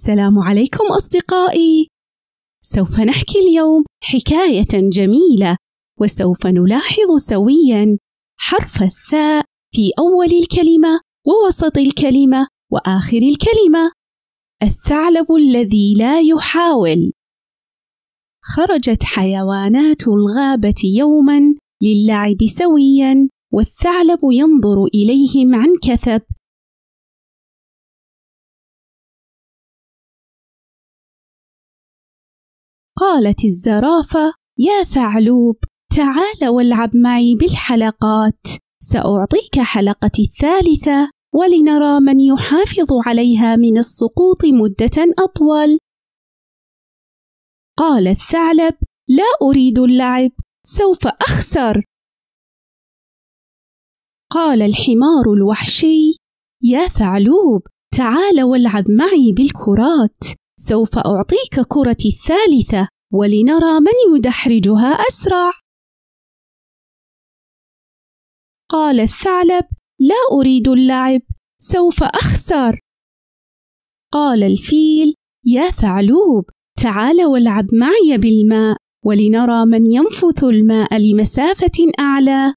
السلام عليكم أصدقائي. سوف نحكي اليوم حكاية جميلة وسوف نلاحظ سويا حرف الثاء في أول الكلمة ووسط الكلمة وآخر الكلمة. الثعلب الذي لا يحاول. خرجت حيوانات الغابة يوما للعب سويا والثعلب ينظر إليهم عن كثب قالت الزرافة يا ثعلوب تعال والعب معي بالحلقات سأعطيك حلقتي الثالثة ولنرى من يحافظ عليها من السقوط مدة أطول قال الثعلب لا أريد اللعب سوف أخسر قال الحمار الوحشي يا ثعلوب تعال والعب معي بالكرات سوف أعطيك كرتي الثالثة ولنرى من يدحرجها أسرع. قال الثعلب: لا أريد اللعب، سوف أخسر. قال الفيل: يا ثعلوب، تعال والعب معي بالماء، ولنرى من ينفث الماء لمسافة أعلى.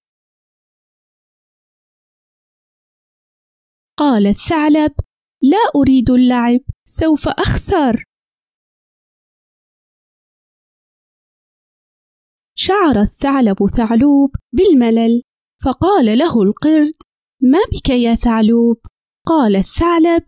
قال الثعلب: لا أريد اللعب، سوف أخسر. شعر الثعلب ثعلوب بالملل فقال له القرد ما بك يا ثعلوب قال الثعلب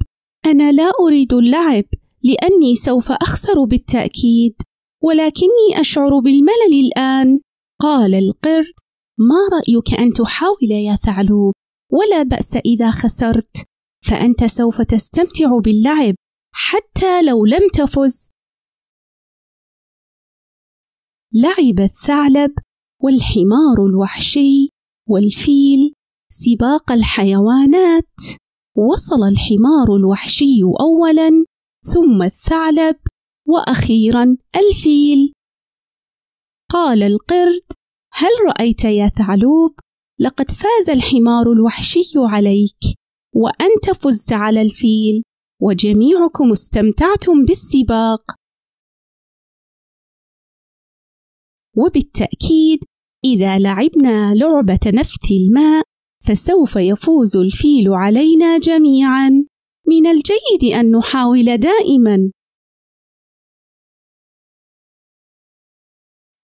انا لا اريد اللعب لاني سوف اخسر بالتاكيد ولكني اشعر بالملل الان قال القرد ما رايك ان تحاول يا ثعلوب ولا باس اذا خسرت فانت سوف تستمتع باللعب حتى لو لم تفز لعب الثعلب والحمار الوحشي والفيل سباق الحيوانات وصل الحمار الوحشي اولا ثم الثعلب واخيرا الفيل قال القرد هل رايت يا ثعلوب لقد فاز الحمار الوحشي عليك وانت فزت على الفيل وجميعكم استمتعتم بالسباق وبالتأكيد إذا لعبنا لعبة نفث الماء فسوف يفوز الفيل علينا جميعا من الجيد أن نحاول دائما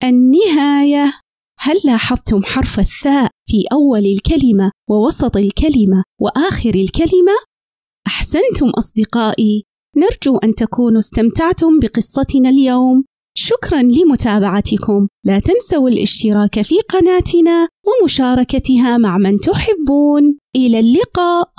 النهاية هل لاحظتم حرف الثاء في أول الكلمة ووسط الكلمة وآخر الكلمة؟ أحسنتم أصدقائي، نرجو أن تكونوا استمتعتم بقصتنا اليوم شكرا لمتابعتكم لا تنسوا الاشتراك في قناتنا ومشاركتها مع من تحبون الى اللقاء